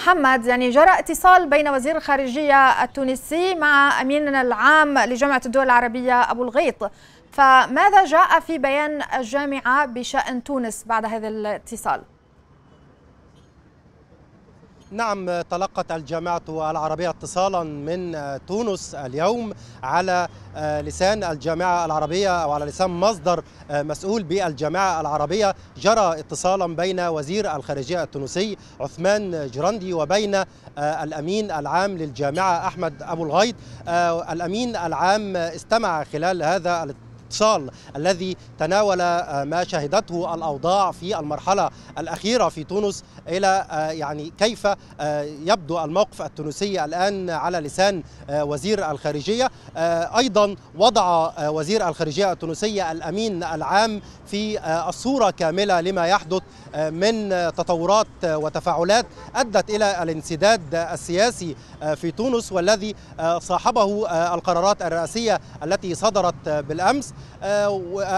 محمد يعني جرى اتصال بين وزير الخارجية التونسي مع أمين العام لجامعة الدول العربية أبو الغيط فماذا جاء في بيان الجامعة بشأن تونس بعد هذا الاتصال؟ نعم تلقت الجامعة العربية اتصالا من تونس اليوم على آه، لسان الجامعة العربية أو على لسان مصدر آه، مسؤول بالجامعة العربية جرى اتصالا بين وزير الخارجية التونسي عثمان جراندي وبين آه، الأمين العام للجامعة أحمد أبو الغيط الأمين العام استمع خلال هذا الاتصال الاتصال الذي تناول آه، ما شهدته الاوضاع في المرحله الاخيره في تونس الى آه، يعني كيف آه، يبدو الموقف التونسي الان على لسان وزير الخارجيه ايضا وضع وزير الخارجيه التونسيه الامين العام في الصوره كامله لما يحدث من تطورات وتفاعلات ادت الى الانسداد السياسي في تونس والذي صاحبه القرارات الرئاسيه التي صدرت بالامس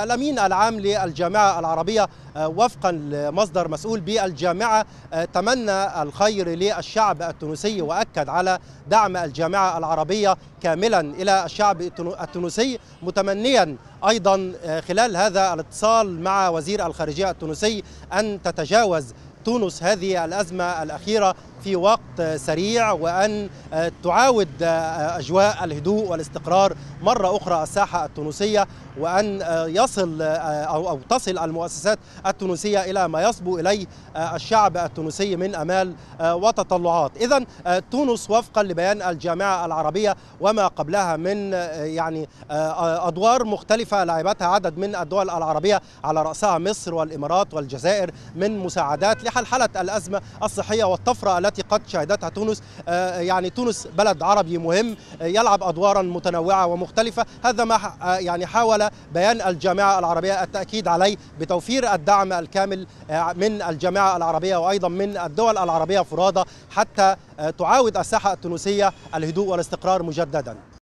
الأمين العام للجامعة العربية آه، وفقا لمصدر مسؤول بالجامعة آه، تمنى الخير للشعب التونسي وأكد على دعم الجامعة العربية كاملا إلى الشعب التونسي متمنيا أيضا آه، خلال هذا الاتصال مع وزير الخارجية التونسي أن تتجاوز تونس هذه الأزمة الأخيرة في وقت سريع وأن آه، تعاود آه، أجواء الهدوء والاستقرار مرة أخرى الساحة التونسية وأن آه، يصل أو تصل المؤسسات التونسية إلى ما يصبو إليه الشعب التونسي من أمال وتطلعات إذا تونس وفقا لبيان الجامعة العربية وما قبلها من يعني أدوار مختلفة لعبتها عدد من الدول العربية على رأسها مصر والإمارات والجزائر من مساعدات لحلحلة الأزمة الصحية والطفرة التي التي قد شهدتها تونس آه، يعني تونس بلد عربي مهم آه، يلعب أدوارا متنوعة ومختلفة هذا ما آه، يعني حاول بيان الجامعة العربية التأكيد عليه بتوفير الدعم الكامل من الجامعة العربية وأيضا من الدول العربية فرادى حتى تعاود الساحة التونسية الهدوء والاستقرار مجددا